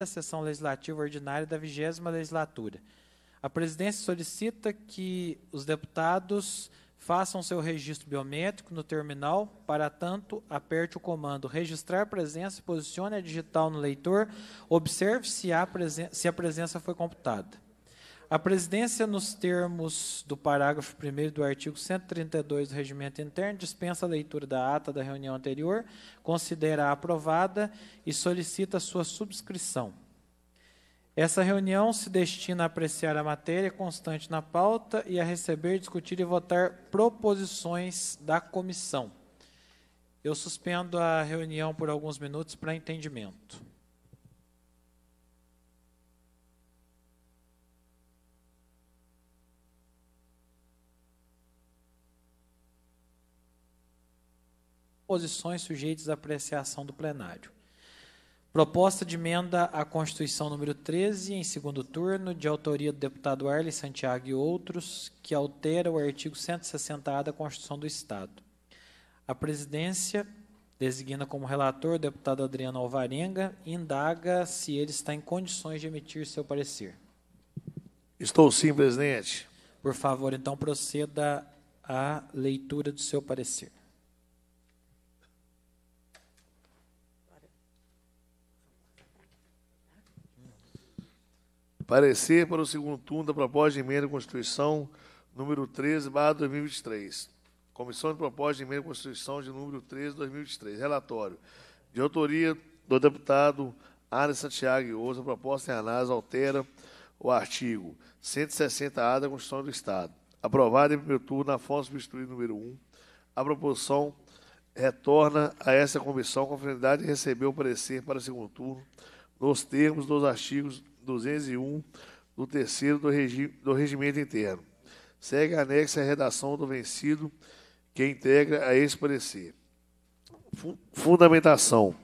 da sessão legislativa ordinária da vigésima legislatura. A presidência solicita que os deputados façam seu registro biométrico no terminal, para tanto, aperte o comando registrar presença, posicione a digital no leitor, observe se a, se a presença foi computada. A presidência, nos termos do parágrafo 1 do artigo 132 do Regimento Interno, dispensa a leitura da ata da reunião anterior, considera aprovada e solicita sua subscrição. Essa reunião se destina a apreciar a matéria constante na pauta e a receber, discutir e votar proposições da comissão. Eu suspendo a reunião por alguns minutos para entendimento. posições sujeitas à apreciação do plenário. Proposta de emenda à Constituição número 13, em segundo turno, de autoria do deputado Arles Santiago e outros, que altera o artigo 160A da Constituição do Estado. A presidência designa como relator o deputado Adriano Alvarenga e indaga se ele está em condições de emitir seu parecer. Estou sim, presidente. Por favor, então proceda à leitura do seu parecer. Parecer para o segundo turno da proposta de emenda à Constituição número 13, barra 2023. Comissão de Proposta de Emenda à Constituição de número 13, 2023. Relatório. De autoria do deputado Ana Santiago e a proposta em análise altera o artigo 160-A da Constituição do Estado. Aprovada em primeiro turno na forma substituída número 1, a proposição retorna a essa comissão com a finalidade de receber o parecer para o segundo turno nos termos dos artigos 201 do terceiro do, regi do regimento interno. Segue anexa a redação do vencido que integra é a esse parecer. Fundamentação.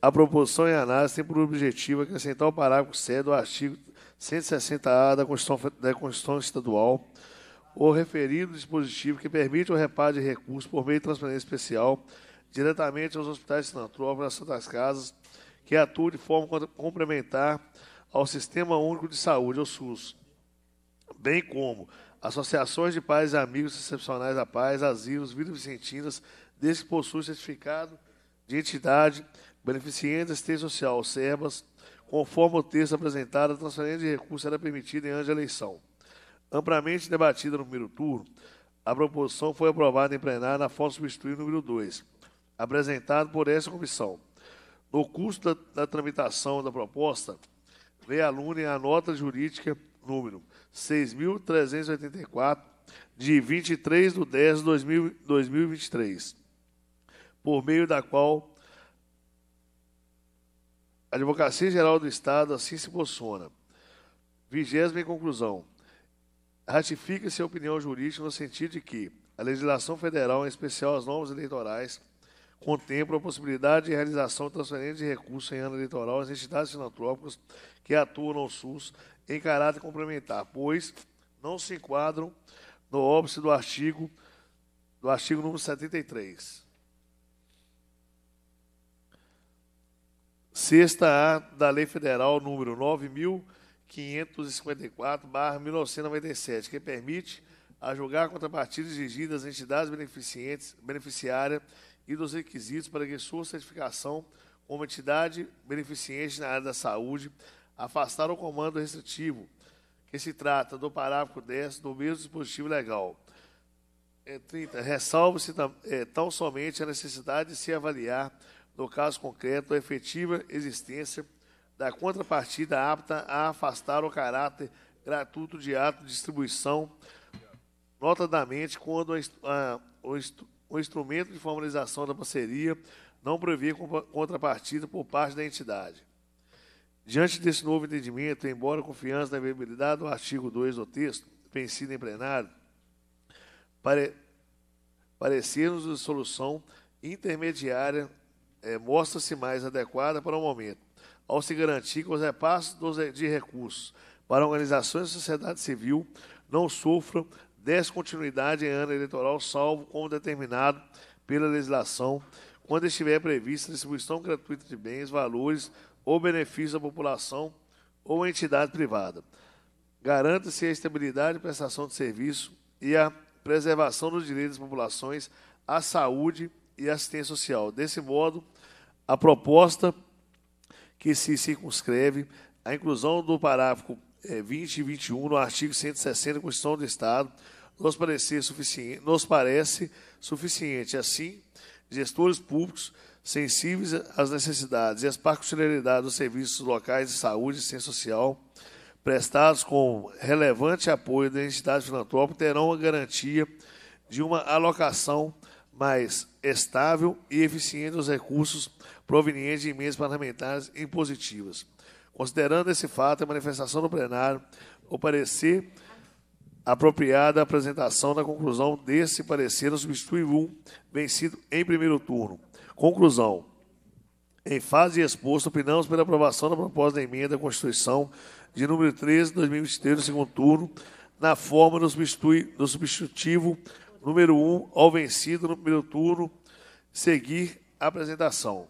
A proposição em análise tem por objetivo acrescentar o parágrafo 7 do artigo 160-A da Constituição, da Constituição Estadual, o referido dispositivo que permite o reparo de recursos por meio de transferência especial diretamente aos hospitais filantrópicos das Santas Casas, que atuam de forma complementar ao Sistema Único de Saúde, ao SUS, bem como associações de pais e amigos excepcionais da paz, asilos, vidas vicentinas, desde que possuem certificado de entidade beneficiente da assistência social, SERBAS, conforme o texto apresentado, a transferência de recursos era permitida em ano de eleição. Amplamente debatida no primeiro turno, a proposição foi aprovada em plenário na forma substituída número 2, apresentado por essa comissão. No curso da, da tramitação da proposta, lê aluno a nota jurídica número 6.384, de 23 de 10 de 2023, por meio da qual a Advocacia Geral do Estado assim se posiciona. Vigésima em conclusão. Ratifica-se a opinião jurídica no sentido de que a legislação federal, em especial as normas eleitorais, contempla a possibilidade de realização de transferência de recursos em ano eleitoral às entidades filantrópicas que atuam no SUS em caráter complementar, pois não se enquadram no óbice do artigo do artigo número 73. Sexta A da Lei Federal número 9554/1997, que permite a julgar contrapartidas dirigidas às entidades beneficientes, beneficiárias e dos requisitos para que sua certificação como entidade beneficente na área da saúde afastar o comando restritivo, que se trata do parágrafo 10 do mesmo dispositivo legal. É, 30. Ressalva-se é, tão somente a necessidade de se avaliar, no caso concreto, a efetiva existência da contrapartida apta a afastar o caráter gratuito de ato de distribuição, notadamente quando a, a, o, o instrumento de formalização da parceria não prevê contrapartida por parte da entidade. Diante desse novo entendimento, embora a confiança na viabilidade do artigo 2 do texto, vencido em plenário, pare, parecer-nos a solução intermediária é, mostra-se mais adequada para o momento, ao se garantir que os repassos de recursos para organizações da sociedade civil não sofram descontinuidade em ano eleitoral, salvo como determinado pela legislação, quando estiver prevista distribuição gratuita de bens, valores ou benefícios à população ou entidade privada. Garanta-se a estabilidade, prestação de serviço e a preservação dos direitos das populações à saúde e assistência social. Desse modo, a proposta que se circunscreve a inclusão do parágrafo 20 é, e 21 no artigo 160 da Constituição do Estado nos, suficiente, nos parece suficiente. Assim, gestores públicos sensíveis às necessidades e às particularidades dos serviços locais de saúde e assistência social prestados com relevante apoio da entidade filantrópica terão a garantia de uma alocação mais estável e eficiente dos recursos provenientes de emendas parlamentares impositivas. Considerando esse fato, a manifestação do plenário, o parecer apropriada a apresentação da conclusão desse parecer no substitutivo vencido em primeiro turno. Conclusão. Em fase exposta, opinamos pela aprovação da proposta de emenda à Constituição de número 13 de 2023, no segundo turno, na forma do, do substitutivo número 1 ao vencido no primeiro turno, seguir a apresentação.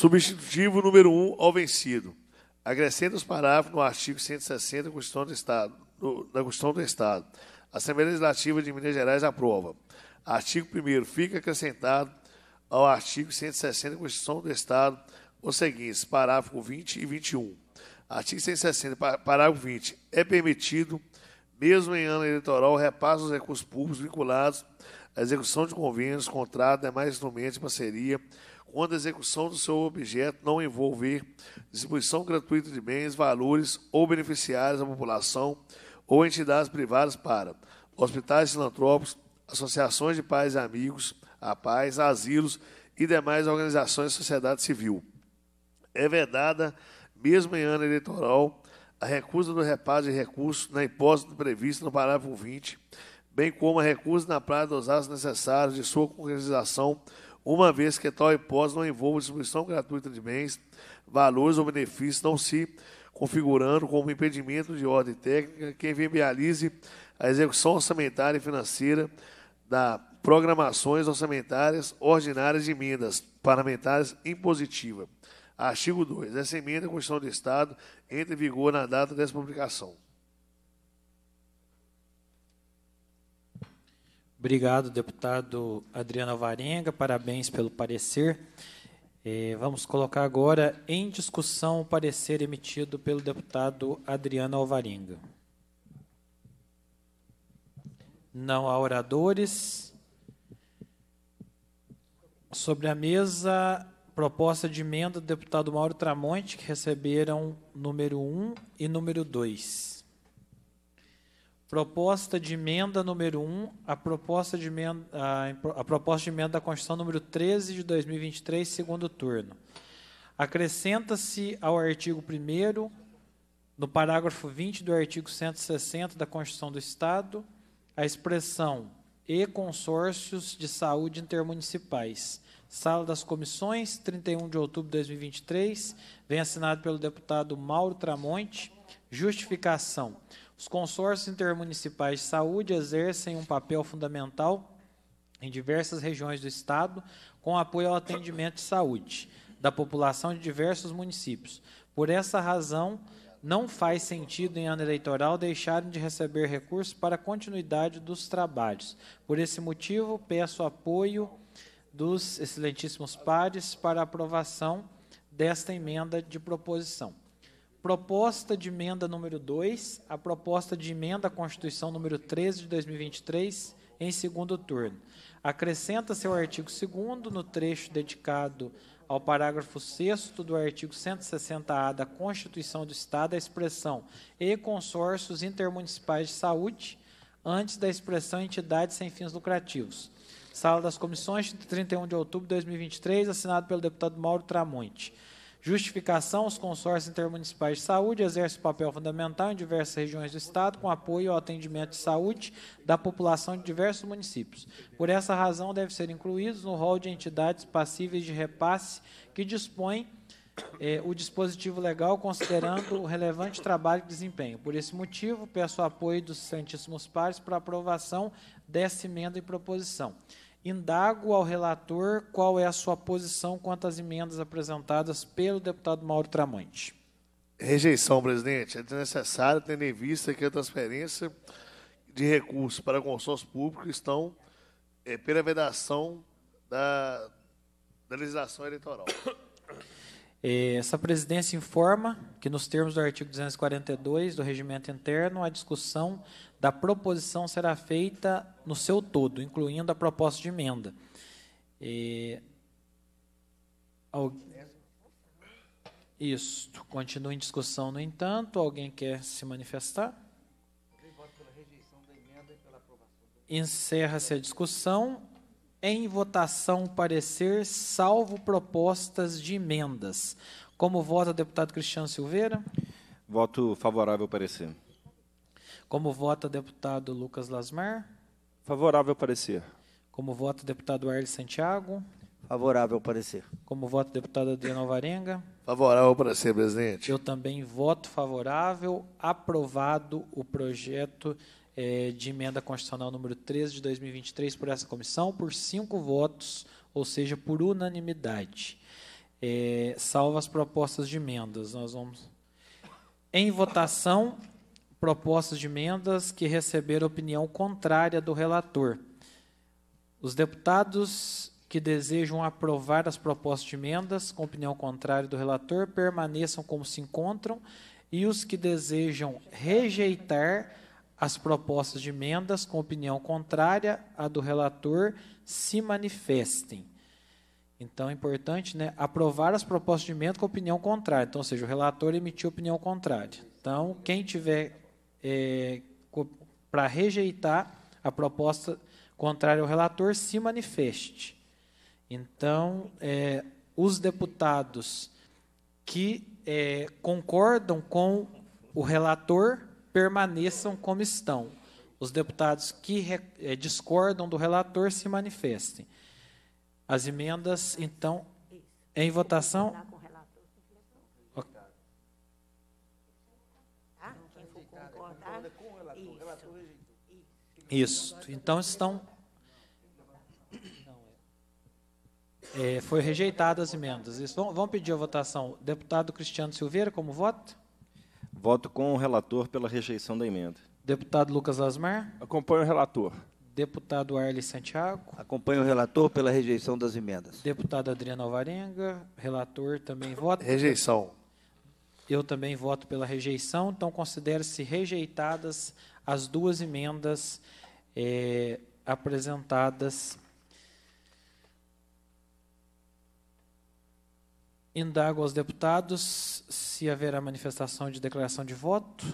Substitutivo número 1 um ao vencido. Acrescenta os parágrafos no artigo 160 da Constituição do Estado. Do, da Constituição do Estado. A Assembleia Legislativa de Minas Gerais aprova. Artigo 1 Fica acrescentado ao artigo 160 da Constituição do Estado os seguintes, parágrafo 20 e 21. Artigo 160, parágrafo 20. É permitido, mesmo em ano eleitoral, o repasse dos recursos públicos vinculados à execução de convênios, contratos, demais instrumentos de parceria quando a execução do seu objeto não envolver distribuição gratuita de bens, valores ou beneficiários à população ou entidades privadas para hospitais filantrópicos, associações de pais e amigos, a paz, asilos e demais organizações da sociedade civil. É vedada, mesmo em ano eleitoral, a recusa do repasse de recursos na hipótese prevista no parágrafo 20, bem como a recusa na prática dos atos necessários de sua concretização uma vez que é tal hipótese não envolva distribuição gratuita de bens, valores ou benefícios, não se configurando como impedimento de ordem técnica que viabilize a execução orçamentária e financeira da programações orçamentárias ordinárias de emendas parlamentares impositiva. Artigo 2. Essa emenda à é Constituição do Estado entra em vigor na data dessa publicação. Obrigado, deputado Adriano Alvarenga. Parabéns pelo parecer. É, vamos colocar agora em discussão o parecer emitido pelo deputado Adriano Alvarenga. Não há oradores. Sobre a mesa, proposta de emenda do deputado Mauro Tramonte, que receberam número 1 e número 2. Proposta de emenda número 1, à proposta de emenda, a, a proposta de emenda da Constituição número 13 de 2023, segundo turno. Acrescenta-se ao artigo 1 no parágrafo 20 do artigo 160 da Constituição do Estado, a expressão e consórcios de saúde intermunicipais, Sala das Comissões, 31 de outubro de 2023, vem assinado pelo deputado Mauro Tramonte. Justificação. Os consórcios intermunicipais de saúde exercem um papel fundamental em diversas regiões do Estado, com apoio ao atendimento de saúde da população de diversos municípios. Por essa razão, não faz sentido em ano eleitoral deixarem de receber recursos para continuidade dos trabalhos. Por esse motivo, peço apoio dos excelentíssimos pares para aprovação desta emenda de proposição. Proposta de emenda número 2, a proposta de emenda à Constituição número 13 de 2023, em segundo turno. Acrescenta-se ao artigo 2 no trecho dedicado ao parágrafo 6 do artigo 160-A da Constituição do Estado a expressão e consórcios intermunicipais de saúde antes da expressão entidades sem fins lucrativos. Sala das Comissões, 31 de outubro de 2023, assinado pelo deputado Mauro Tramonte. Justificação: os consórcios intermunicipais de saúde exercem papel fundamental em diversas regiões do Estado, com apoio ao atendimento de saúde da população de diversos municípios. Por essa razão, devem ser incluídos no rol de entidades passíveis de repasse que dispõem eh, o dispositivo legal, considerando o relevante trabalho e desempenho. Por esse motivo, peço o apoio dos Santíssimos Pares para aprovação dessa emenda e proposição. Indago ao relator qual é a sua posição quanto às emendas apresentadas pelo deputado Mauro Tramante. Rejeição, presidente. É desnecessário, tendo em vista que a transferência de recursos para consórcio público estão é, pela vedação da, da legislação eleitoral. É, essa presidência informa que, nos termos do artigo 242 do Regimento Interno, a discussão da proposição será feita no seu todo, incluindo a proposta de emenda. E... É, isso. Continua em discussão, no entanto. Alguém quer se manifestar? Encerra-se a discussão em votação parecer, salvo propostas de emendas. Como vota o deputado Cristiano Silveira? Voto favorável ao parecer. Como vota o deputado Lucas Lasmar? Favorável ao parecer. Como vota o deputado Arles Santiago? Favorável ao parecer. Como vota o deputado Adriano Alvarenga? Favorável ao parecer, presidente. Eu também voto favorável. Aprovado o projeto é, de emenda constitucional número 13 de 2023 por essa comissão por cinco votos, ou seja, por unanimidade. É, salvo as propostas de emendas. Nós vamos. Em votação, propostas de emendas que receberam opinião contrária do relator. Os deputados que desejam aprovar as propostas de emendas com opinião contrária do relator permaneçam como se encontram e os que desejam rejeitar as propostas de emendas com opinião contrária à do relator se manifestem. Então é importante, né, aprovar as propostas de emenda com opinião contrária. Então, ou seja, o relator emitiu opinião contrária. Então, quem tiver é, para rejeitar a proposta contrária ao relator se manifeste. Então, é, os deputados que é, concordam com o relator permaneçam como estão. Os deputados que eh, discordam do relator se manifestem. As emendas, então, em votação. Tá? Então, é Isso. Então estão. É, foi rejeitadas as emendas. Isso. Vamos pedir a votação. Deputado Cristiano Silveira, como voto? Voto com o relator pela rejeição da emenda. Deputado Lucas Asmar. Acompanho o relator. Deputado Arles Santiago. Acompanho o relator pela rejeição das emendas. Deputado Adriano Alvarenga. Relator também vota. Rejeição. Eu também voto pela rejeição, então considere-se rejeitadas as duas emendas é, apresentadas Indago aos deputados se haverá manifestação de declaração de voto.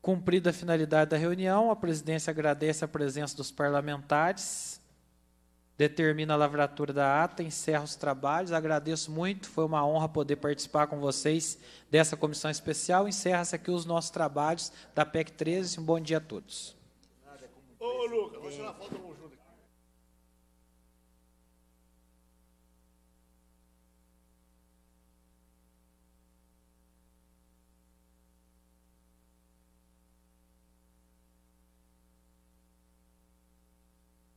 Cumprida a finalidade da reunião, a presidência agradece a presença dos parlamentares, determina a lavratura da ata, encerra os trabalhos. Agradeço muito, foi uma honra poder participar com vocês dessa comissão especial. Encerra-se aqui os nossos trabalhos da PEC 13. Um bom dia a todos. Ô, Lucas, vou tirar foto